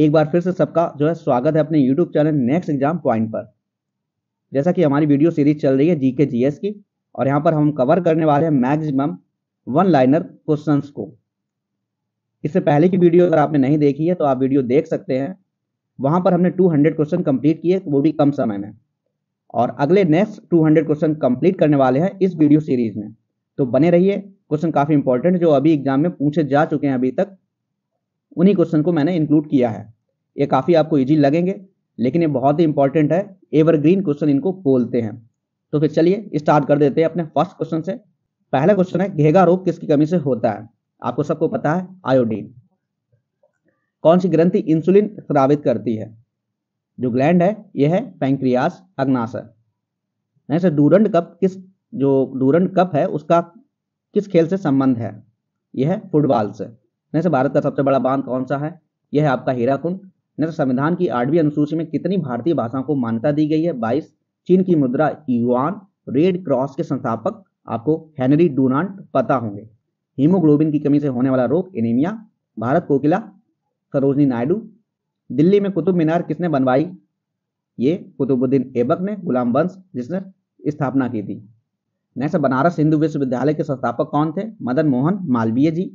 एक बार फिर से सबका जो है स्वागत है अपने YouTube channel next exam point पर जैसा कि हमारी वीडियो सीरीज चल रही है जीके जी एस की और यहाँ पर हम कवर करने वाले हैं मैक्सिमम वन लाइनर क्वेश्चन को इससे पहले की वीडियो अगर आपने नहीं देखी है तो आप वीडियो देख सकते हैं वहां पर हमने 200 क्वेश्चन कंप्लीट किए वो भी कम समय में और अगले नेक्स्ट टू क्वेश्चन कंप्लीट करने वाले हैं इस वीडियो सीरीज में तो बने रहिए क्वेश्चन काफ़ी इंपॉर्टेंट जो अभी एग्जाम में पूछे जा चुके हैं अभी तक उन्हीं क्वेश्चन को मैंने इंक्लूड किया है ये काफ़ी आपको ईजी लगेंगे लेकिन ये बहुत ही इंपॉर्टेंट है एवरग्रीन क्वेश्चन इनको बोलते हैं तो फिर चलिए स्टार्ट कर देते हैं अपने फर्स्ट क्वेश्चन से पहला क्वेश्चन है घेगा रोग किसकी कमी से होता है आपको सबको पता है आयोडीन कौन सी ग्रंथि इंसुलिन स्रावित करती है जो ग्लैंड है यह है पैंक्रियास अग्नाशय नहीं तो डूरंड कप किस जो डूरंड कप है उसका किस खेल से संबंध है यह है फुटबॉल से नहीं तो भारत का सबसे बड़ा बांध कौन सा है यह है आपका हीराकुंड नहीं तो संविधान की आठवीं अनुसूची में कितनी भारतीय भाषाओं को मान्यता दी गई है बाईस चीन की मुद्रा युआन रेड क्रॉस के संस्थापक आपको हेनरी डोनाल्ड पता होंगे हीमोग्लोबिन की कमी से होने वाला रोग एनीमिया भारत कोकिला सरोजनी नायडू दिल्ली में कुतुब मीनार किसने बनवाई ये कुतुबुद्दीन एबक ने गुलाम वंश जिसने स्थापना की थी नेक्स्ट तो बनारस हिंदू विश्वविद्यालय के संस्थापक कौन थे मदन मोहन मालवीय जी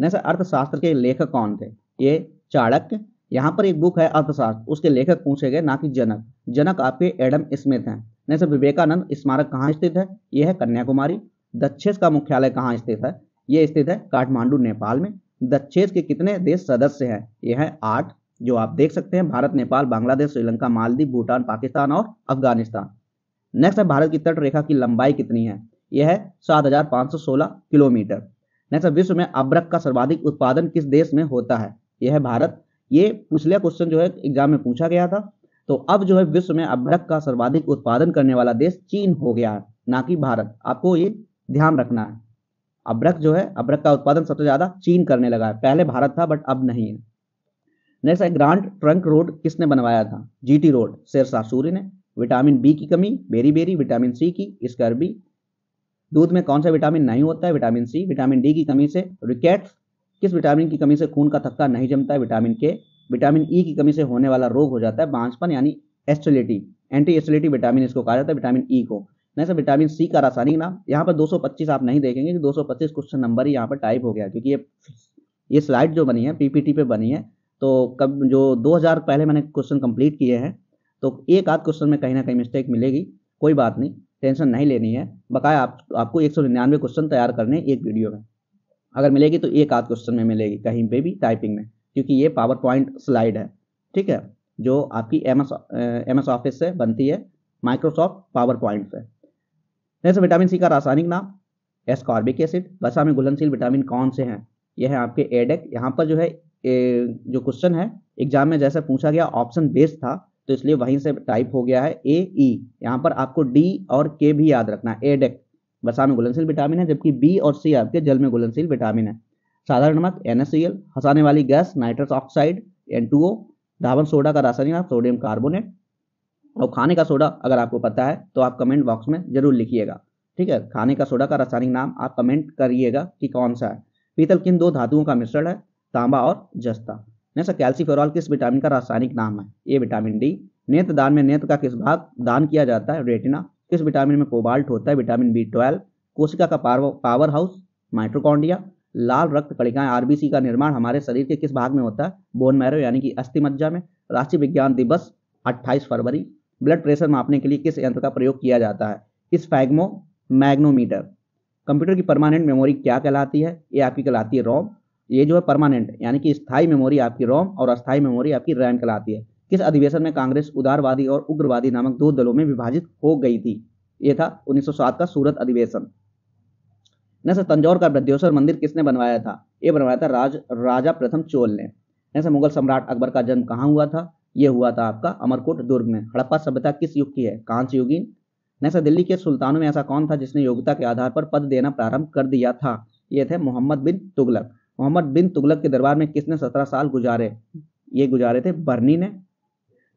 नहीं सर अर्थशास्त्र के लेखक कौन थे ये चाणक्य यहाँ पर एक बुक है अर्थशास्त्र उसके लेखक पूछे गए ना कि जनक जनक आपके एडम स्मिथ हैं नहीं सर विवेकानंद स्मारक कहाँ स्थित है यह है कन्याकुमारी दक्षेस का मुख्यालय कहाँ स्थित है ये स्थित है काठमांडू नेपाल में दक्षेस के कितने देश सदस्य हैं यह है आठ जो आप देख सकते हैं भारत नेपाल बांग्लादेश श्रीलंका मालदीव भूटान पाकिस्तान और अफगानिस्तान नेक्स्ट है भारत की तट रेखा की लंबाई कितनी है यह है सात किलोमीटर नेक्स्ट तो विश्व में अब्रक का सर्वाधिक उत्पादन किस देश में होता है यह है भारत ये पिछले क्वेश्चन जो है एग्जाम में पूछा गया था तो अब जो है विश्व में अब्रक का सर्वाधिक उत्पादन करने वाला देश चीन हो गया है ना कि भारत आपको ये ध्यान रखना है अब्रक जो है अब्रक का उत्पादन सबसे ज्यादा चीन करने लगा है पहले भारत था बट अब नहीं है नेक्स्ट है ग्रांड ट्रंक रोड किसने बनवाया था जीटी रोड शेरशाह सूर्य ने विटामिन बी की कमी बेरी बेरी विटामिन सी की स्कर्बी दूध में कौन सा विटामिन नहीं होता है विटामिन सी विटामिन डी की कमी से रिकेट किस विटामिन की कमी से खून का थक्का नहीं जमता है विटामिन के विटामिन ई e की कमी से होने वाला रोग हो जाता है बांझपन यानी एस्टिलिटी एंटी एस्टिलिटी विटामिन इसको कहा जाता है विटामिन ई e को नहीं सर विटामिन सी का रासायनिक नाम यहाँ पर 225 आप नहीं देखेंगे कि 225 क्वेश्चन नंबर ही यहाँ पर टाइप हो गया क्योंकि ये ये स्लाइड जो बनी है पीपीटी पे बनी है तो कब जो 2000 पहले मैंने क्वेश्चन कंप्लीट किए हैं तो एक आध क्वेश्चन में कहीं ना कहीं मिस्टेक मिलेगी कोई बात नहीं टेंशन नहीं लेनी है बकाया आप, आपको एक सौ निन्यानवे क्वेश्चन तैयार करने एक वीडियो में अगर मिलेगी तो एक आध क्वेश्चन में मिलेगी कहीं पे भी टाइपिंग में क्योंकि ये पावर पॉइंट स्लाइड है ठीक है जो आपकी M S M S office से बनती है माइक्रोसॉफ्ट पावर पॉइंट से नेक्स्ट विटामिन सी का रासायनिक नाम एस्कॉर्बिक एसिड वसा में घुलनशील विटामिन कौन से हैं यह है आपके एडेक e यहाँ पर जो है ए, जो क्वेश्चन है एग्जाम में जैसे पूछा गया ऑप्शन बेस्ड था तो इसलिए वहीं से टाइप हो गया है ए ई e। यहाँ पर आपको डी और के भी याद रखना है एडेक बसा में घुलनशील विटामिन है जबकि बी और सी आपके जल में घुलनशील विटामिन है साधारण नमक एन हंसाने वाली गैस नाइट्रस ऑक्साइड एन धावन सोडा का रासायनिक नाम सोडियम कार्बोनेट और खाने का सोडा अगर आपको पता है तो आप कमेंट बॉक्स में जरूर लिखिएगा ठीक है खाने का सोडा का रासायनिक नाम आप कमेंट करिएगा कि कौन सा है पीतल किन दो धातुओं का मिश्रण है तांबा और जस्ता नेक्स्ट कैल्सीफेरॉल किस विटामिन का रासायनिक नाम है ए विटामिन डी नेत्र दान में नेत्र का किस भाग दान किया जाता है रेटिना किस विटामिन में कोबाल्ट होता है विटामिन बी ट्वेल्व कोशिका का पावर हाउस माइट्रोकॉन्डिया लाल रक्त कणिकाएं आरबीसी का निर्माण हमारे शरीर के किस भाग में होता है बोन मैरो यानी कि अस्थि मज्जा में राष्ट्रीय विज्ञान दिवस 28 फरवरी ब्लड प्रेशर मापने के लिए किस यंत्र का प्रयोग किया जाता है इस फैग्मो मैग्नोमीटर कंप्यूटर की परमानेंट मेमोरी क्या कहलाती है ये आपकी कहलाती है रॉम ये जो है परमानेंट यानी कि स्थायी मेमोरी आपकी रोम और अस्थायी मेमोरी आपकी रैम कहलाती है किस अधिवेशन में कांग्रेस उदारवादी और उग्रवादी नामक दो दलों में विभाजित हो गई थी ये था 1907 का सूरत अधिवेशन नैसे तंजौर का बृद्धेश्वर मंदिर किसने बनवाया था ये बनवाया था राज राजा प्रथम चोल ने नेक्स्ट मुगल सम्राट अकबर का जन्म कहाँ हुआ था ये हुआ था आपका अमरकोट दुर्ग में हड़प्पा सभ्यता किस युग की है कांच युगीन नैसे दिल्ली के सुल्तानों में ऐसा कौन था जिसने योग्यता के आधार पर पद देना प्रारंभ कर दिया था ये थे मोहम्मद बिन तुगलक मोहम्मद बिन तुगलक के दरबार में किसने सत्रह साल गुजारे ये गुजारे थे बर्नी ने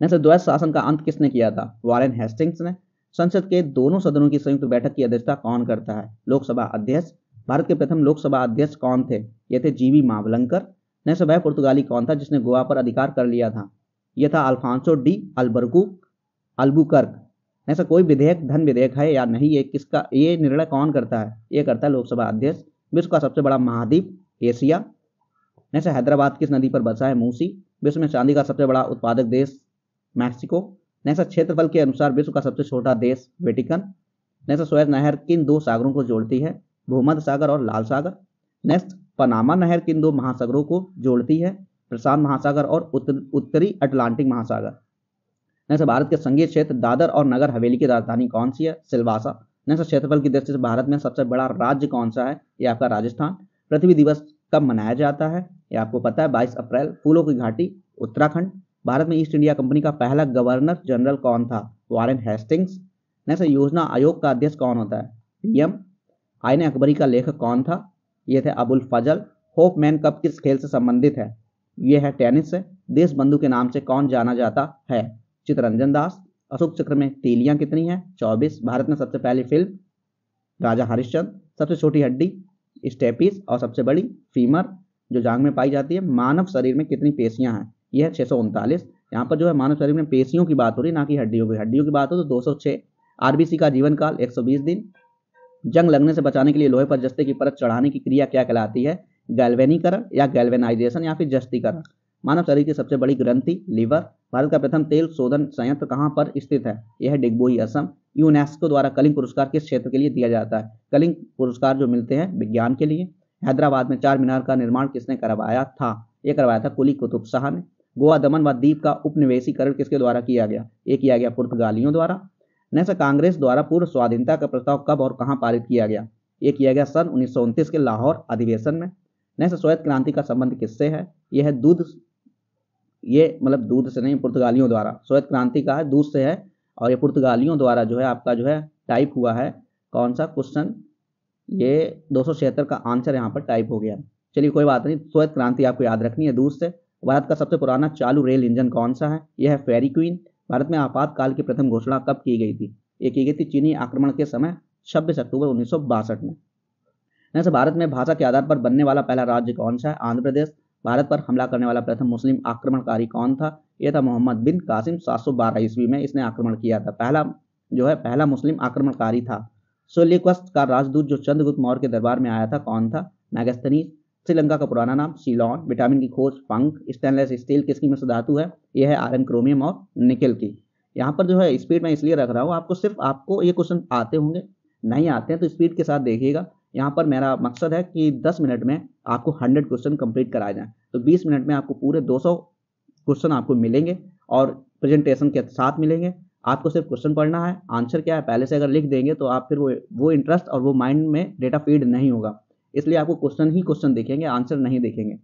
नेक्स्ट द्वैत शासन का अंत किसने किया था वारेन हेस्टिंग्स ने संसद के दोनों सदनों की संयुक्त बैठक की अध्यक्षता कौन करता है लोकसभा अध्यक्ष भारत के प्रथम लोकसभा अध्यक्ष कौन थे ये थे जीवी मावलंकर नेक्स्ट वह पुर्तगाली कौन था जिसने गोवा पर अधिकार कर लिया था यह था अल्फांसो डी अल्बरकू अल्बुकर्क ऐसा कोई विधेयक धन विधेयक है या नहीं ये किसका ये निर्णय कौन करता है ये करता है लोकसभा अध्यक्ष विश्व का सबसे बड़ा महाद्वीप एशिया नेक्स्ट हैदराबाद किस नदी पर बसा है मूसी विश्व में चांदी का सबसे बड़ा उत्पादक देश मैक्सिको नेक्स्ट क्षेत्रफल के अनुसार विश्व का सबसे छोटा देश वेटिकन नेक्स्ट स्वेज नहर किन दो सागरों को जोड़ती है भूमध्य सागर और लाल सागर नेक्स्ट पनामा नहर किन दो महासागरों को जोड़ती है प्रशांत महासागर और उत्तरी अटलांटिक महासागर नेक्स्ट भारत के संघीय क्षेत्र दादर और नगर हवेली की राजधानी कौन सी है सिलवासा नेक्स्ट क्षेत्रफल की दृष्टि से भारत में सबसे बड़ा राज्य कौन सा है ये आपका राजस्थान पृथ्वी दिवस कब मनाया जाता है ये आपको पता है 22 अप्रैल फूलों की घाटी उत्तराखंड भारत में ईस्ट इंडिया कंपनी का पहला गवर्नर जनरल कौन था वारेन हेस्टिंग्स नेक्स्ट योजना आयोग का अध्यक्ष कौन होता है पीएम आयन अकबरी का लेखक कौन था ये थे Abul Fazal Hopman cup किस खेल से संबंधित है ये है टेनिस से देश बंधु के नाम से कौन जाना जाता है चितरंजन दास अशोक चक्र में तीलियां कितनी है चौबीस भारत में सबसे पहली फिल्म राजा हरिश्चंद सबसे छोटी हड्डी स्टेपिस और सबसे बड़ी फीमर जो जांग में पाई जाती है मानव शरीर में कितनी पेशियां हैं यह है छह सौ उनतालीस यहाँ पर जो है मानव शरीर में पेशियों की बात हो रही है ना कि हड्डियों की हड्डियों की बात हो तो दो सौ छह आरबीसी का जीवन काल एक सौ बीस दिन जंग लगने से बचाने के लिए लोहे पर जस्ते की परत चढ़ाने की क्रिया क्या कहलाती है गैल्वेनीकरण या गैल्वेनाइजेशन या फिर जस्तीकरण मानव शरीर की सबसे बड़ी ग्रंथि लिवर भारत का प्रथम तेल शोधन संयंत्र कहाँ पर स्थित है यह डिगबोई असम यूनेस्को द्वारा कलिंग पुरस्कार किस क्षेत्र के लिए दिया जाता है कलिंग पुरस्कार जो मिलते हैं विज्ञान के लिए हैदराबाद में चार मीनार का निर्माण किसने करवाया था यह करवाया था कुली कुतुब शाह ने गोवा दमन व द्वीप का उपनिवेशीकरण किसके द्वारा किया गया ये किया गया पुर्तगालियों द्वारा नेशनल कांग्रेस द्वारा पूर्व स्वाधीनता का प्रस्ताव कब और कहाँ पारित किया गया ये किया गया सन उन्नीस के लाहौर अधिवेशन में नेशनल स्वायत्त क्रांति का संबंध किससे है यह दूध ये मतलब दूध से नहीं पुर्तगालियों द्वारा श्वेत क्रांति का है दूध से है और ये पुर्तगालियों द्वारा जो है आपका जो है टाइप हुआ है कौन सा क्वेश्चन ये दो का आंसर यहाँ पर टाइप हो गया चलिए कोई बात नहीं श्वेत क्रांति आपको याद रखनी है दूध से भारत का सबसे पुराना चालू रेल इंजन कौन सा है यह है फेरी क्वीन भारत में आपातकाल की प्रथम घोषणा कब की गई थी ये की गई थी चीनी आक्रमण के समय छब्बीस अक्टूबर उन्नीस में भारत में भाषा के आधार पर बनने वाला पहला राज्य कौन सा है आंध्र प्रदेश भारत पर हमला करने वाला प्रथम मुस्लिम आक्रमणकारी कौन था यह था मोहम्मद बिन कासिम सात सौ बारह ईस्वी में इसने आक्रमण किया था पहला जो है पहला मुस्लिम आक्रमणकारी था सोलिक्वस्त का राजदूत जो चंद्रगुप्त मौर्य के दरबार में आया था कौन था मैगस्तनी श्रीलंका का पुराना नाम सीलॉन विटामिन की खोज पंख स्टेनलेस स्टील किसकी में धातु है यह है आयरन क्रोमियम और निकल की यहाँ पर जो है स्पीड में इसलिए रख रहा हूँ आपको सिर्फ आपको ये क्वेश्चन आते होंगे नहीं आते हैं तो स्पीड के साथ देखिएगा यहाँ पर मेरा मकसद है कि 10 मिनट में आपको 100 क्वेश्चन कंप्लीट कराए जाएं तो 20 मिनट में आपको पूरे 200 क्वेश्चन आपको मिलेंगे और प्रेजेंटेशन के साथ मिलेंगे आपको सिर्फ क्वेश्चन पढ़ना है आंसर क्या है पहले से अगर लिख देंगे तो आप फिर वो वो इंटरेस्ट और वो माइंड में डेटा फीड नहीं होगा इसलिए आपको क्वेश्चन ही क्वेश्चन देखेंगे आंसर नहीं देखेंगे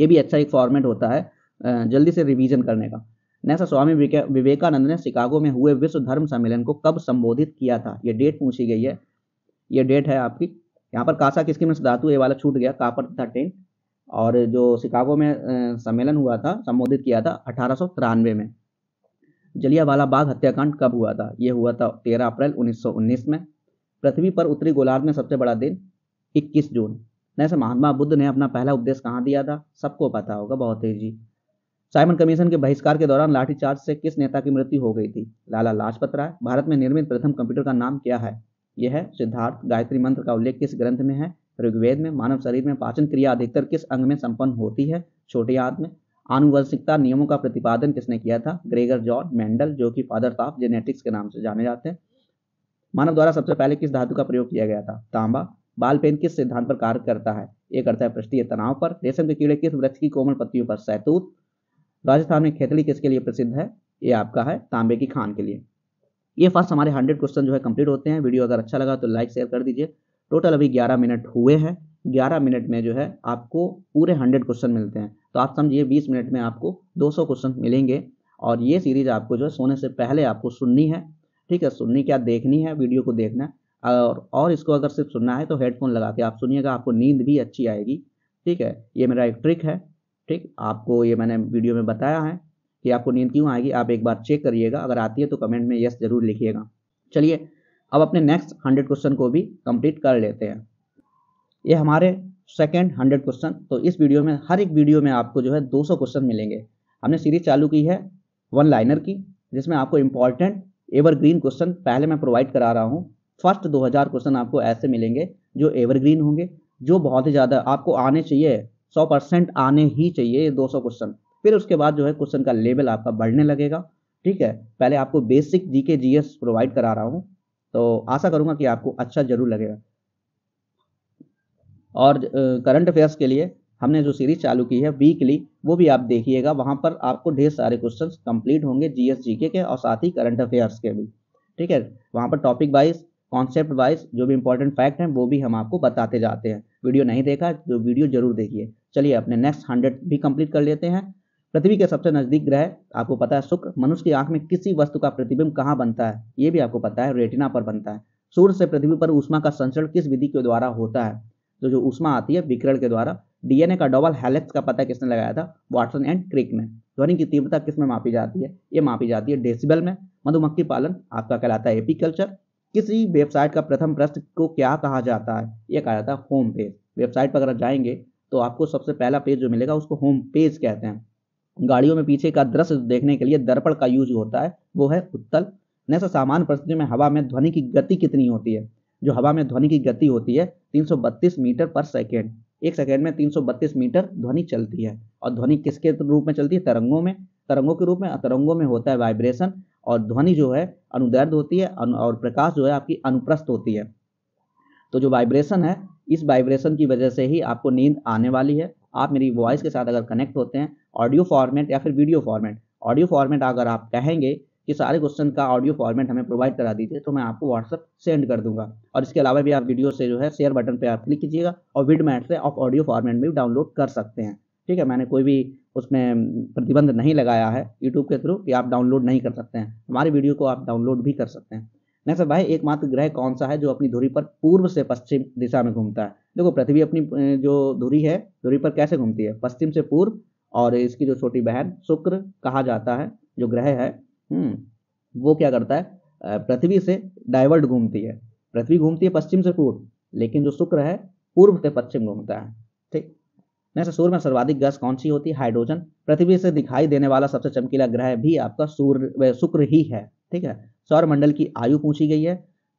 ये भी अच्छा एक फॉर्मेट होता है जल्दी से रिविजन करने का नेसा स्वामी विवेकानंद ने शिकागो में हुए विश्व धर्म सम्मेलन को कब संबोधित किया था ये डेट पूछी गई है ये डेट है आपकी यहाँ पर कासा किसकी में धातु ये वाला छूट गया कापर तथा टेन और जो शिकागो में सम्मेलन हुआ था संबोधित किया था अठारह में जलियावाला बाग हत्याकांड कब हुआ था यह हुआ था 13 अप्रैल 1919 में पृथ्वी पर उत्तरी गोलार्ध में सबसे बड़ा दिन 21 जून जैसे महात्मा बुद्ध ने अपना पहला उपदेश कहाँ दिया था सबको पता होगा बहुत ही जी साइमन कमीशन के बहिष्कार के दौरान लाठीचार्ज से किस नेता की मृत्यु हो गई थी लाला लाजपत राय भारत में निर्मित प्रथम कंप्यूटर का नाम क्या है यह सिद्धार्थ गायत्री मंत्र का उल्लेख किस ग्रंथ में है ऋग्वेद में मानव शरीर में पाचन क्रिया अधिकतर किस अंग में संपन्न होती है छोटे याद में आनुवंशिकता नियमों का प्रतिपादन किसने किया था ग्रेगर जॉन मेंडल जो कि फादर ऑफ जेनेटिक्स के नाम से जाने जाते हैं मानव द्वारा सबसे पहले किस धातु का प्रयोग किया गया था तांबा बाल पेन किस सिद्धांत पर कार्य करता है एक अर्थ है पृष्ठीय तनाव पर रेशम के कीड़े किस वृक्ष की कोमल पत्तियों पर सैतूत राजस्थान में खेतड़ी किसके लिए प्रसिद्ध है ये आपका है तांबे की खान के लिए ये फर्स्ट हमारे हंड्रेड क्वेश्चन जो है कंप्लीट होते हैं वीडियो अगर अच्छा लगा तो लाइक शेयर कर दीजिए टोटल अभी ग्यारह मिनट हुए हैं ग्यारह मिनट में जो है आपको पूरे हंड्रेड क्वेश्चन मिलते हैं तो आप समझिए बीस मिनट में आपको दो सौ क्वेश्चन मिलेंगे और ये सीरीज आपको जो है सोने से पहले आपको सुननी है ठीक है सुननी क्या देखनी है वीडियो को देखना और और इसको अगर सिर्फ सुनना है तो हेडफोन लगा के आप सुनिएगा आपको नींद भी अच्छी आएगी ठीक है ये मेरा एक ट्रिक है ठीक आपको ये मैंने वीडियो में बताया है कि आपको नींद क्यों आएगी आप एक बार चेक करिएगा अगर आती है तो कमेंट में यस जरूर लिखिएगा चलिए अब अपने नेक्स्ट हंड्रेड क्वेश्चन को भी कंप्लीट कर लेते हैं ये हमारे सेकेंड हंड्रेड क्वेश्चन तो इस वीडियो में हर एक वीडियो में आपको जो है दो क्वेश्चन मिलेंगे हमने सीरीज चालू की है वन लाइनर की जिसमें आपको इंपॉर्टेंट एवरग्रीन क्वेश्चन पहले मैं प्रोवाइड करा रहा हूँ फर्स्ट 2000 क्वेश्चन आपको ऐसे मिलेंगे जो एवरग्रीन होंगे जो बहुत ही ज़्यादा आपको आने चाहिए 100 परसेंट आने ही चाहिए ये 200 क्वेश्चन फिर उसके बाद जो है क्वेश्चन का लेवल आपका बढ़ने लगेगा ठीक है पहले आपको बेसिक जी के जी प्रोवाइड करा रहा हूँ तो आशा करूंगा कि आपको अच्छा जरूर लगेगा और करंट अफेयर्स के लिए हमने जो सीरीज चालू की है वीकली वो भी आप देखिएगा वहां पर आपको ढेर सारे क्वेश्चन कंप्लीट होंगे जीएस जीके के और साथ ही करंट अफेयर्स के भी ठीक है वहां पर टॉपिक वाइज कॉन्सेप्ट वाइज जो भी इंपॉर्टेंट फैक्ट हैं वो भी हम आपको बताते जाते हैं वीडियो नहीं देखा जो तो वीडियो जरूर देखिए चलिए अपने नेक्स्ट हंड्रेड भी कंप्लीट कर लेते हैं पृथ्वी के सबसे नजदीक ग्रह आपको पता है शुक्र मनुष्य की आंख में किसी वस्तु का प्रतिबिंब कहाँ बनता है ये भी आपको पता है रेटिना पर बनता है सूर्य से पृथ्वी पर उष्मा का संचरण किस विधि के द्वारा होता है तो जो उष्मा आती है विकरण के द्वारा डीएनए का डबल हेलेक्स का पता किसने लगाया था वाटसन एंड क्रिक ने ध्वनि की तीव्रता किस में मापी जाती है ये मापी जाती है डेसिबल में मधुमक्खी पालन आपका कहलाता है एपीकल्चर किसी वेबसाइट का प्रथम प्रश्न को क्या कहा जाता है ये कहा जाता है होम पेज वेबसाइट पर अगर जाएंगे तो आपको सबसे पहला पेज जो मिलेगा उसको होम पेज कहते हैं गाड़ियों में पीछे का दृश्य देखने के लिए दर्पण का यूज होता है वो है उत्तल नेक्स्ट सामान्य परिस्थिति में हवा में ध्वनि की गति कितनी होती है जो हवा में ध्वनि की गति होती है 332 मीटर पर सेकेंड एक सेकेंड में 332 मीटर ध्वनि चलती है और ध्वनि किसके रूप में चलती है तरंगों में तरंगों के रूप में तरंगों में होता है वाइब्रेशन और ध्वनि जो है अनुदर्द होती है और प्रकाश जो है आपकी अनुप्रस्थ होती है तो जो वाइब्रेशन है इस वाइब्रेशन की वजह से ही आपको नींद आने वाली है आप मेरी वॉइस के साथ अगर कनेक्ट होते हैं ऑडियो फॉर्मेट या फिर वीडियो फॉर्मेट ऑडियो फॉर्मेट अगर आप कहेंगे कि सारे क्वेश्चन का ऑडियो फॉर्मेट हमें प्रोवाइड करा दीजिए तो मैं आपको व्हाट्सअप सेंड कर दूंगा और इसके अलावा भी आप वीडियो से जो है शेयर बटन पर आप क्लिक कीजिएगा और विड मैट से आप ऑडियो फॉर्मेट में भी डाउनलोड कर सकते हैं ठीक है मैंने कोई भी उसमें प्रतिबंध नहीं लगाया है यूट्यूब के थ्रू कि आप डाउनलोड नहीं कर सकते हैं हमारे वीडियो को आप डाउनलोड भी कर सकते हैं नेक्स्ट भाई एकमात्र ग्रह कौन सा है जो अपनी धुरी पर पूर्व से पश्चिम दिशा में घूमता है देखो पृथ्वी अपनी जो धुरी है धुरी पर कैसे घूमती है पश्चिम से पूर्व और इसकी जो छोटी बहन शुक्र कहा जाता है जो ग्रह है हम्म, वो क्या करता है पृथ्वी से डाइवर्ट घूमती है पृथ्वी घूमती है पश्चिम से पूर्व लेकिन जो शुक्र है पूर्व से पश्चिम घूमता है ठीक नेक्स्ट सूर्य में सर्वाधिक गैस कौन सी होती है हाइड्रोजन पृथ्वी से दिखाई देने वाला सबसे चमकीला ग्रह भी आपका सूर्य शुक्र ही है ठीक है सौर मंडल की आयु पूछी गई है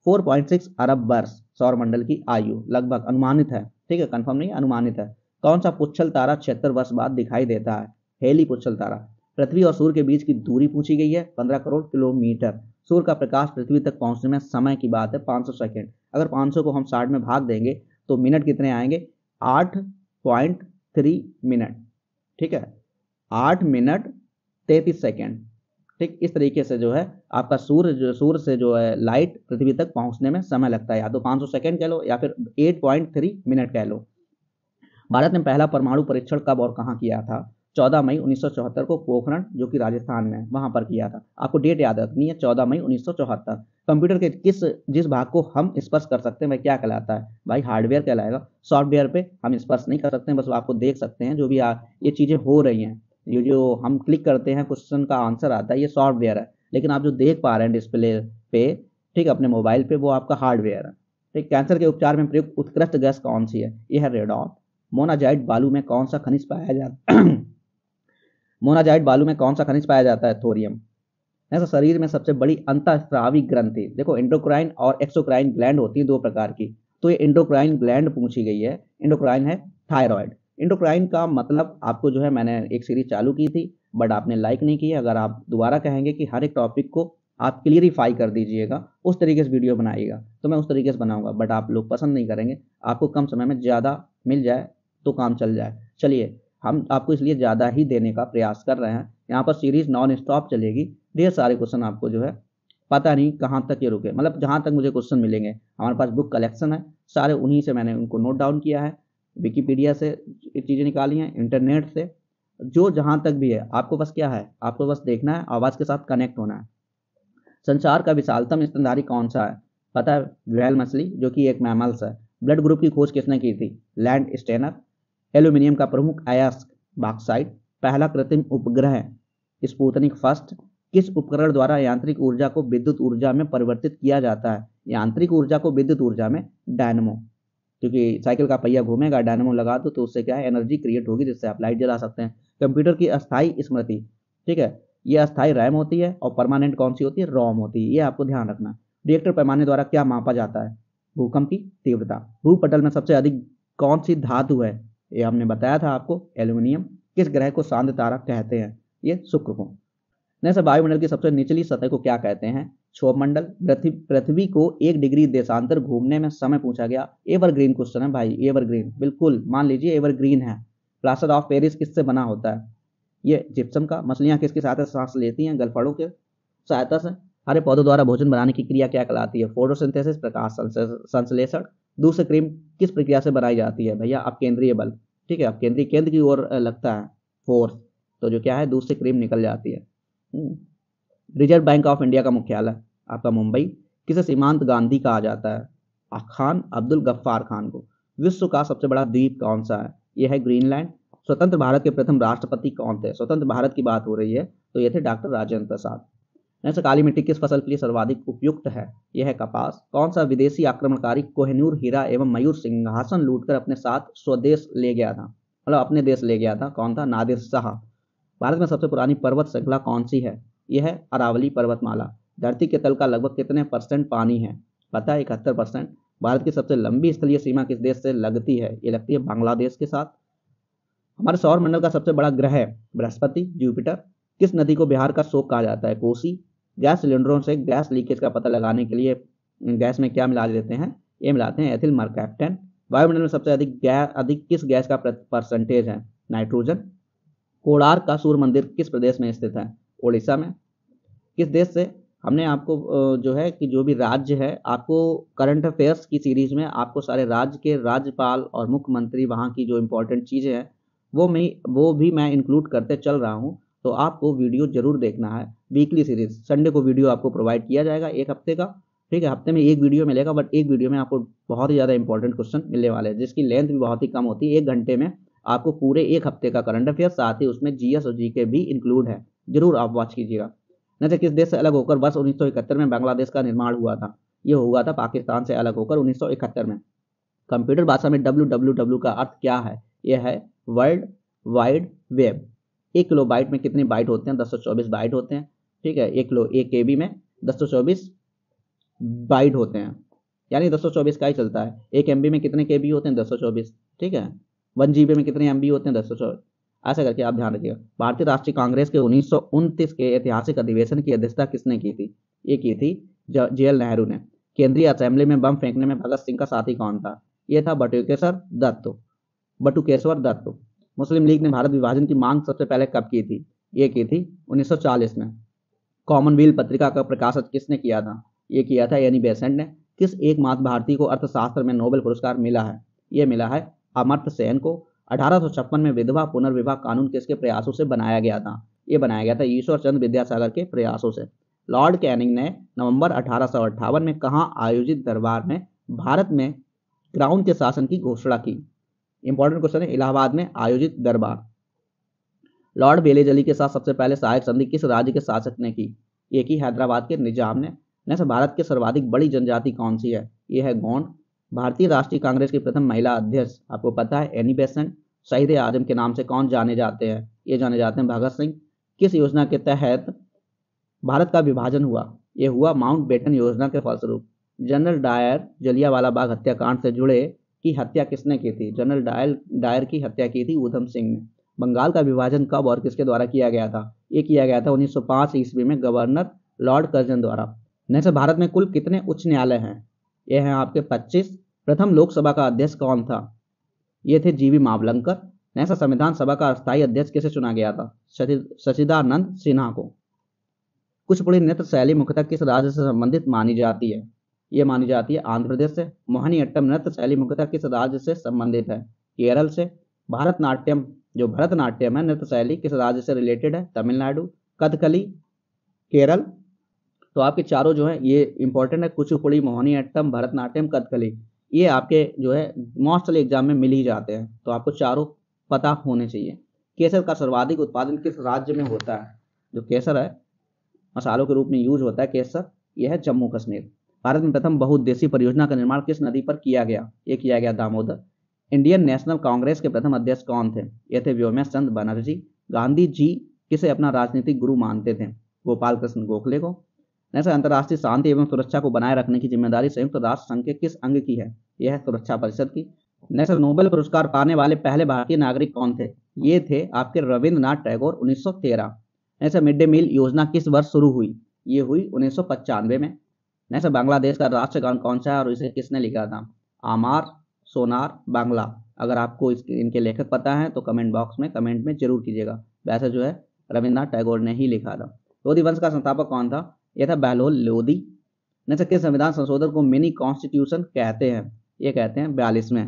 4.6 अरब वर्ष सौर मंडल की आयु लगभग अनुमानित है ठीक है कंफर्म नहीं अनुमानित है कौन सा पुच्छल तारा छिहत्तर वर्ष बाद दिखाई देता है हेली पुच्छल तारा पृथ्वी और सूर्य के बीच की दूरी पूछी गई है पंद्रह करोड़ किलोमीटर सूर्य का प्रकाश पृथ्वी तक पहुंचने में समय की बात है पांच सौ सेकेंड अगर पांच सौ को हम साठ में भाग देंगे तो मिनट कितने आएंगे आठ पॉइंट थ्री मिनट ठीक है आठ मिनट तैतीस सेकेंड ठीक इस तरीके से जो है आपका सूर्य जो सूर्य से जो है लाइट पृथ्वी तक पहुंचने में समय लगता है या तो पांच सौ सेकेंड कह लो या फिर एट पॉइंट थ्री मिनट कह लो भारत ने पहला परमाणु परीक्षण कब और कहाँ किया था चौदह मई 1974 को पोखरण जो कि राजस्थान में वहां पर किया था आपको डेट याद रखनी है चौदह मई 1974 कंप्यूटर के किस जिस भाग को हम स्पर्श कर सकते हैं वह क्या कहलाता है भाई हार्डवेयर कहलाएगा सॉफ्टवेयर पे हम स्पर्श नहीं कर सकते हैं बस आपको देख सकते हैं जो भी आ, ये चीज़ें हो रही हैं ये जो हम क्लिक करते हैं क्वेश्चन का आंसर आता है ये सॉफ्टवेयर है लेकिन आप जो देख पा रहे हैं डिस्प्ले पे ठीक अपने मोबाइल पे वो आपका हार्डवेयर है ठीक कैंसर के उपचार में प्रयुक्त उत्कृष्ट गैस कौन सी है यह है रेडॉन मोनाजाइट बालू में कौन सा खनिज पाया जाता मोनाजाइट बालू में कौन सा खनिज पाया जाता है थोरियम ऐसा शरीर में सबसे बड़ी अंतस्रावी ग्रंथि देखो इंडोक्राइन और एक्सोक्राइन ग्लैंड होती है दो प्रकार की तो ये इंडोक्राइन ग्लैंड पूछी गई है इंडोक्राइन है थायराइड इंडोक्राइन का मतलब आपको जो है मैंने एक सीरीज चालू की थी बट आपने लाइक नहीं की अगर आप दोबारा कहेंगे कि हर एक टॉपिक को आप क्लियरिफाई कर दीजिएगा उस तरीके से वीडियो बनाइएगा तो मैं उस तरीके से बनाऊंगा बट आप लोग पसंद नहीं करेंगे आपको कम समय में ज़्यादा मिल जाए तो काम चल जाए चलिए हम आपको इसलिए ज़्यादा ही देने का प्रयास कर रहे हैं यहाँ पर सीरीज़ नॉन स्टॉप चलेगी ढेर सारे क्वेश्चन आपको जो है पता नहीं कहाँ तक ये रुके मतलब जहाँ तक मुझे क्वेश्चन मिलेंगे हमारे पास बुक कलेक्शन है सारे उन्हीं से मैंने उनको नोट डाउन किया है विकीपीडिया से चीज़ें निकाली हैं इंटरनेट से जो जहाँ तक भी है आपको बस क्या है आपको बस देखना है आवाज़ के साथ कनेक्ट होना है संसार का विशालतम स्तनधारी कौन सा है पता है मछली जो कि एक मैमल्स है ब्लड ग्रुप की खोज किसने की थी लैंड स्टेनर एल्यूमिनियम का प्रमुख आयास्क बाक्साइड पहला कृत्रिम उपग्रह स्पूतनिक फर्स्ट किस उपकरण द्वारा यांत्रिक ऊर्जा को विद्युत ऊर्जा में परिवर्तित किया जाता है यांत्रिक ऊर्जा को विद्युत ऊर्जा में डायनमो क्योंकि साइकिल का पहिया घूमेगा डायनमो लगा दो तो उससे क्या है एनर्जी क्रिएट होगी जिससे आप लाइट जला सकते हैं कंप्यूटर की अस्थायी स्मृति ठीक है ये अस्थायी रैम होती है और परमानेंट कौन सी होती है रोम होती है ये आपको ध्यान रखना रिएक्टर पैमाने द्वारा क्या मापा जाता है भूकंप की तीव्रता भूपटल में सबसे अधिक कौन सी धातु है ये हमने बताया था आपको एल्यूमिनियम किस ग्रह को शांत तारा कहते हैं ये शुक्र को नेक्स्ट वायुमंडल की सबसे निचली सतह को क्या कहते हैं क्षोभ मंडल पृथ्वी को एक डिग्री देशांतर घूमने में समय पूछा गया एवरग्रीन क्वेश्चन है भाई एवरग्रीन बिल्कुल मान लीजिए एवरग्रीन है प्लास्टर ऑफ पेरिस किससे बना होता है ये जिप्सम का मछलियां किसके साथ सांस लेती हैं गलफड़ों के सहायता से हरे पौधों द्वारा भोजन बनाने की क्रिया क्या कहलाती है फोटोसिंथेसिस प्रकाश संश्लेषण दूसरे क्रीम किस प्रक्रिया से बनाई जाती है भैया आप केंद्रीय बल ठीक है आप केंद्रीय केंद्र की ओर लगता है फोर्स तो जो क्या है दूसरे क्रीम निकल जाती है हम्म, रिजर्व बैंक ऑफ इंडिया का मुख्यालय आपका मुंबई किसे सीमांत गांधी का आ जाता है खान अब्दुल गफ्फार खान को विश्व का सबसे बड़ा द्वीप कौन सा है यह है ग्रीनलैंड स्वतंत्र भारत के प्रथम राष्ट्रपति कौन थे स्वतंत्र भारत की बात हो रही है तो ये थे डॉक्टर राजेंद्र प्रसाद नेक्स्ट काली मिट्टी किस फसल के लिए सर्वाधिक उपयुक्त है यह है कपास कौन सा विदेशी आक्रमणकारी कोहनूर हीरा एवं मयूर सिंहासन लूटकर अपने साथ स्वदेश ले गया था मतलब अपने देश ले गया था कौन था नादिर शाह भारत में सबसे पुरानी पर्वत श्रृंखला कौन सी है यह है अरावली पर्वतमाला धरती के तल का लगभग कितने परसेंट पानी है पता है इकहत्तर परसेंट भारत की सबसे लंबी स्थलीय सीमा किस देश से लगती है ये लगती है बांग्लादेश के साथ हमारे सौर मंडल का सबसे बड़ा ग्रह है बृहस्पति जुपिटर किस नदी को बिहार का शोक कहा जाता है कोसी गैस सिलेंडरों से गैस लीकेज का पता लगाने के लिए गैस में क्या मिला देते हैं ये मिलाते हैं एथिल मार्केप्टन वायुमंडल में सबसे अधिक गैस अधिक किस गैस का परसेंटेज है नाइट्रोजन कोडार का सूर्य मंदिर किस प्रदेश में स्थित है ओडिशा में किस देश से हमने आपको जो है कि जो भी राज्य है आपको करंट अफेयर्स की सीरीज में आपको सारे राज्य के राज्यपाल और मुख्यमंत्री वहाँ की जो इम्पोर्टेंट चीज़ें हैं वो मैं वो भी मैं इंक्लूड करते चल रहा हूँ तो आपको वीडियो ज़रूर देखना है वीकली सीरीज संडे को वीडियो आपको प्रोवाइड किया जाएगा एक हफ्ते का ठीक है हफ्ते में एक वीडियो मिलेगा बट एक वीडियो में आपको बहुत ही ज़्यादा इंपॉर्टेंट क्वेश्चन मिलने वाले हैं जिसकी लेंथ भी बहुत ही कम होती है एक घंटे में आपको पूरे एक हफ्ते का करंट अफेयर साथ ही उसमें जीएस और जी भी इंक्लूड है जरूर आप वॉच कीजिएगा न तो किस देश से अलग होकर वर्ष उन्नीस में बांग्लादेश का निर्माण हुआ था यह हुआ था पाकिस्तान से अलग होकर उन्नीस में कंप्यूटर भाषा में डब्ल्यू का अर्थ क्या है यह है वर्ल्ड वाइड वेब एक किलो बाइट में कितने बाइट होते हैं दस सौ चौबीस बाइट होते हैं ठीक है एक लो एक के बी में दस सौ चौबीस बाइड होते हैं यानी दस सौ चौबीस का ही चलता है एक एम में कितने के होते हैं दस सौ चौबीस ठीक है वन जी में कितने एम होते हैं दस सौ चौबीस ऐसा करके आप ध्यान रखिएगा भारतीय राष्ट्रीय कांग्रेस के उन्नीस के ऐतिहासिक अधिवेशन की अध्यक्षता किसने की थी ये की थी जे एल नेहरू ने केंद्रीय असेंबली में बम फेंकने में भगत सिंह का साथी कौन था यह था बटुकेश्वर दत्त बटुकेश्वर दत्त मुस्लिम लीग ने भारत विभाजन की मांग सबसे पहले कब की थी ये की थी 1940 में कॉमनवेल्थ पत्रिका का प्रकाशन किसने किया था ये किया था यानी बेसेंट ने किस एकमात्र भारतीय को अर्थशास्त्र में नोबेल पुरस्कार मिला है यह मिला है अमर्थ सेन को अठारह में विधवा पुनर्विवाह कानून किसके प्रयासों से बनाया गया था यह बनाया गया था ईश्वर चंद्र विद्यासागर के प्रयासों से लॉर्ड कैनिंग ने नवंबर अठारह में कहा आयोजित दरबार में भारत में क्राउन के शासन की घोषणा की इंपॉर्टेंट क्वेश्चन है इलाहाबाद में आयोजित दरबार लॉर्ड बेलेजली के साथ सबसे पहले सहायक संधि किस राज्य के शासक ने की ये की हैदराबाद के निजाम ने नेक्स्ट भारत के सर्वाधिक बड़ी जनजाति कौन सी है ये है गोंड भारतीय राष्ट्रीय कांग्रेस की प्रथम महिला अध्यक्ष आपको पता है एनी बेसेंट शहीद आजम के नाम से कौन जाने जाते हैं ये जाने जाते हैं भगत सिंह किस योजना के तहत भारत का विभाजन हुआ ये हुआ माउंट बेटन योजना के फलस्वरूप जनरल डायर जलियावाला बाग हत्याकांड से जुड़े की हत्या किसने की थी जनरल डायर डायर की हत्या की थी ऊधम सिंह ने बंगाल का विभाजन कब और किसके द्वारा किया गया था ये किया गया था 1905 ईस्वी में गवर्नर लॉर्ड कर्जन द्वारा नेक्स्ट भारत में कुल कितने उच्च न्यायालय हैं ये हैं आपके 25 प्रथम लोकसभा का अध्यक्ष कौन था ये थे जी वी मावलंकर नेक्स्ट संविधान सभा का अस्थायी अध्यक्ष किसे चुना गया था सचिदानंद सिन्हा को कुछ कुचपुड़ी नृत्य शैली मुख्यतः किस राज्य से संबंधित मानी जाती है ये मानी जाती है आंध्र प्रदेश से मोहनी अट्टम नृत्य शैली मुख्यतः किस राज्य से संबंधित है केरल से भारतनाट्यम जो भरतनाट्यम है नृत्य शैली किस राज्य से रिलेटेड है तमिलनाडु कथकली केरल तो आपके चारों जो है ये इंपॉर्टेंट है कुचुपुड़ी मोहनी अट्टम भरतनाट्यम कथकली ये आपके जो है मोस्टली एग्जाम में मिल ही जाते हैं तो आपको चारों पता होने चाहिए केसर का सर्वाधिक उत्पादन किस राज्य में होता है जो केसर है मसालों के रूप में यूज होता है केसर यह है जम्मू कश्मीर भारत में प्रथम बहुउद्देशीय परियोजना का निर्माण किस नदी पर किया गया ये किया गया दामोदर इंडियन नेशनल कांग्रेस के प्रथम अध्यक्ष कौन थे ये थे व्योमेश चंद्र बनर्जी गांधी जी किसे अपना राजनीतिक गुरु मानते थे गोपाल कृष्ण गोखले को नेक्स्ट अंतर्राष्ट्रीय शांति एवं सुरक्षा को बनाए रखने की जिम्मेदारी संयुक्त राष्ट्र संघ के किस अंग की है यह है सुरक्षा परिषद की नेशनल नोबेल पुरस्कार पाने वाले पहले भारतीय नागरिक कौन थे ये थे आपके Rabindranath Tagore 1913 next mid day meal योजना किस वर्ष शुरू हुई ये हुई उन्नीस में नेशनल बांग्लादेश का राष्ट्रगान कौन सा है और इसे किसने लिखा था आमार सोनार बांग्ला अगर आपको इस इनके लेखक पता है तो कमेंट बॉक्स में कमेंट में जरूर कीजिएगा वैसे जो है रविन्द्रनाथ टैगोर ने ही लिखा था लोधी वंश का संस्थापक कौन था यह था बहलोल लोधी नचक्के संविधान संशोधन को मिनी कॉन्स्टिट्यूशन कहते हैं ये कहते हैं बयालीसवें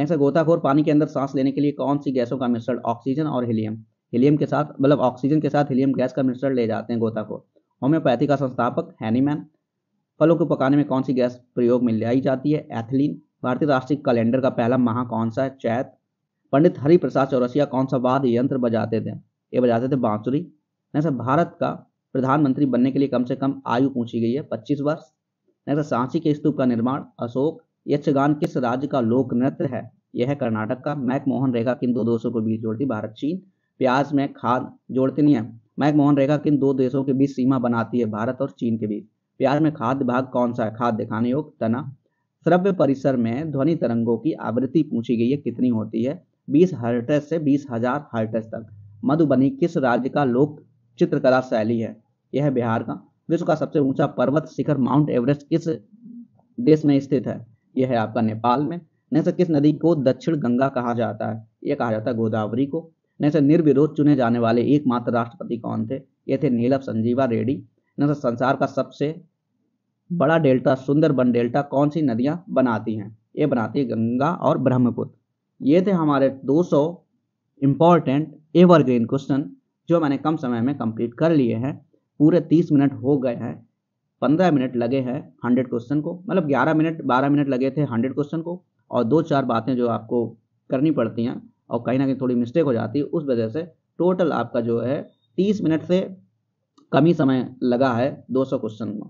नेक्स्ट है गोताखोर पानी के अंदर सांस लेने के लिए कौन सी गैसों का मिश्रण ऑक्सीजन और हीलियम हीलियम के साथ मतलब ऑक्सीजन के साथ हीलियम गैस का मिश्रण ले जाते हैं गोताखोर होम्योपैथी का संस्थापक हैनीमैन फलों को पकाने में कौन सी गैस प्रयोग में लाई जाती है एथिलीन भारतीय राष्ट्रीय कैलेंडर का पहला माह कौन सा है चैत पंडित हरिप्रसाद चौरसिया कौन सा वाद्य यंत्र बजाते थे ये बजाते थे बांसुरी नेक्स्ट भारत का प्रधानमंत्री बनने के लिए कम से कम आयु पूछी गई है पच्चीस वर्ष नेक्स्ट सांची के स्तूप का निर्माण अशोक यक्षगान किस राज्य का लोक नृत्य है यह है कर्नाटक का मैकमोहन रेखा किन दो देशों के बीच जोड़ती भारत चीन प्याज में खाद जोड़ती नहीं है मैकमोहन रेखा किन दो देशों के बीच सीमा बनाती है भारत और चीन के बीच प्यार में खाद्य भाग कौन सा है खाद्य खाने योग तना श्रव्य परिसर में ध्वनि तरंगों की आवृत्ति पूछी गई है कितनी होती है बीस हर्टज से बीस हजार हर्टज तक मधुबनी किस राज्य का लोक चित्रकला शैली है यह है बिहार का विश्व का सबसे ऊंचा पर्वत शिखर माउंट एवरेस्ट किस देश में स्थित है यह है आपका नेपाल में नेक्स्ट किस नदी को दक्षिण गंगा कहा जाता है यह कहा जाता है गोदावरी को नैसे निर्विरोध चुने जाने वाले एकमात्र राष्ट्रपति कौन थे ये थे नीलभ संजीवा रेड्डी न तो संसार का सबसे बड़ा डेल्टा सुंदरबन डेल्टा कौन सी नदियां बनाती हैं ये बनाती है गंगा और ब्रह्मपुत्र ये थे हमारे 200 सौ इम्पॉर्टेंट एवरग्रीन क्वेश्चन जो मैंने कम समय में कंप्लीट कर लिए हैं पूरे 30 मिनट हो गए हैं 15 मिनट लगे हैं 100 क्वेश्चन को मतलब 11 मिनट 12 मिनट लगे थे 100 क्वेश्चन को और दो चार बातें जो आपको करनी पड़ती हैं और कहीं ना कहीं थोड़ी मिस्टेक हो जाती है उस वजह से टोटल आपका जो है 30 मिनट से कम ही समय लगा है 200 क्वेश्चन में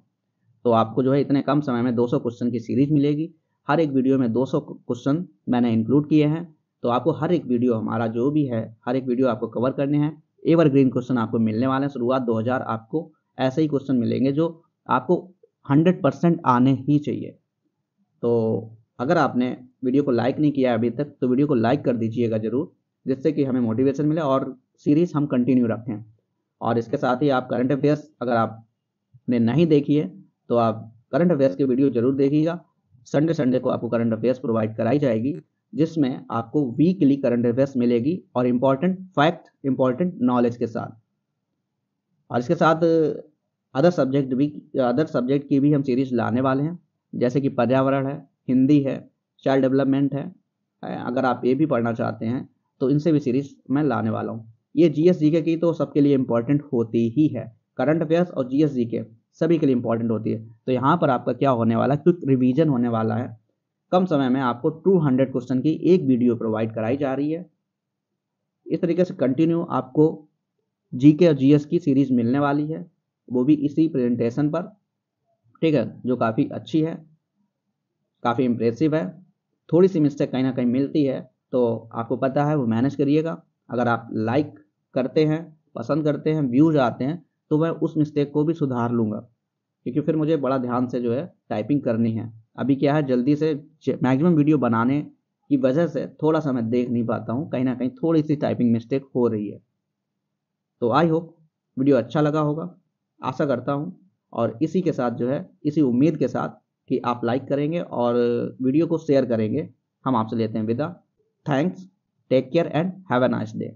तो आपको जो है इतने कम समय में 200 क्वेश्चन की सीरीज मिलेगी हर एक वीडियो में 200 क्वेश्चन मैंने इंक्लूड किए हैं तो आपको हर एक वीडियो हमारा जो भी है हर एक वीडियो आपको कवर करने हैं एवरग्रीन क्वेश्चन आपको मिलने वाले हैं शुरुआत 2000 आपको ऐसे ही क्वेश्चन मिलेंगे जो आपको 100 परसेंट आने ही चाहिए तो अगर आपने वीडियो को लाइक नहीं किया है अभी तक तो वीडियो को लाइक कर दीजिएगा ज़रूर जिससे कि हमें मोटिवेशन मिले और सीरीज़ हम कंटिन्यू रखें और इसके साथ ही आप करंट अफेयर्स अगर आपने नहीं देखी है तो आप करंट अफेयर्स की वीडियो जरूर देखिएगा संडे संडे को आपको करंट अफेयर्स प्रोवाइड कराई जाएगी जिसमें आपको वीकली करंट अफेयर्स मिलेगी और इम्पॉर्टेंट फैक्ट इम्पॉर्टेंट नॉलेज के साथ और इसके साथ अदर सब्जेक्ट भी अदर सब्जेक्ट की भी हम सीरीज लाने वाले हैं जैसे कि पर्यावरण है हिंदी है चाइल्ड डेवलपमेंट है अगर आप ये भी पढ़ना चाहते हैं तो इनसे भी सीरीज मैं लाने वाला हूँ ये जीएस जीके की तो सबके लिए इंपॉर्टेंट होती ही है करंट अफेयर्स और जीएस जीके सभी के लिए इंपॉर्टेंट होती है तो यहाँ पर आपका क्या होने वाला है क्विक रिविजन होने वाला है कम समय में आपको टू क्वेश्चन की एक वीडियो प्रोवाइड कराई जा रही है इस तरीके से कंटिन्यू आपको जीके और जीएस की सीरीज मिलने वाली है वो भी इसी प्रेजेंटेशन पर ठीक है जो काफ़ी अच्छी है काफ़ी इम्प्रेसिव है थोड़ी सी मिस्टेक कहीं ना कहीं मिलती है तो आपको पता है वो मैनेज करिएगा अगर आप लाइक करते हैं पसंद करते हैं व्यूज आते हैं तो मैं उस मिस्टेक को भी सुधार लूँगा क्योंकि फिर मुझे बड़ा ध्यान से जो है टाइपिंग करनी है अभी क्या है जल्दी से मैक्सिमम वीडियो बनाने की वजह से थोड़ा सा मैं देख नहीं पाता हूँ कहीं ना कहीं थोड़ी सी टाइपिंग मिस्टेक हो रही है तो आई होप वीडियो अच्छा लगा होगा आशा करता हूँ और इसी के साथ जो है इसी उम्मीद के साथ कि आप लाइक करेंगे और वीडियो को शेयर करेंगे हम आपसे लेते हैं विदा thanks Take care and have a nice day.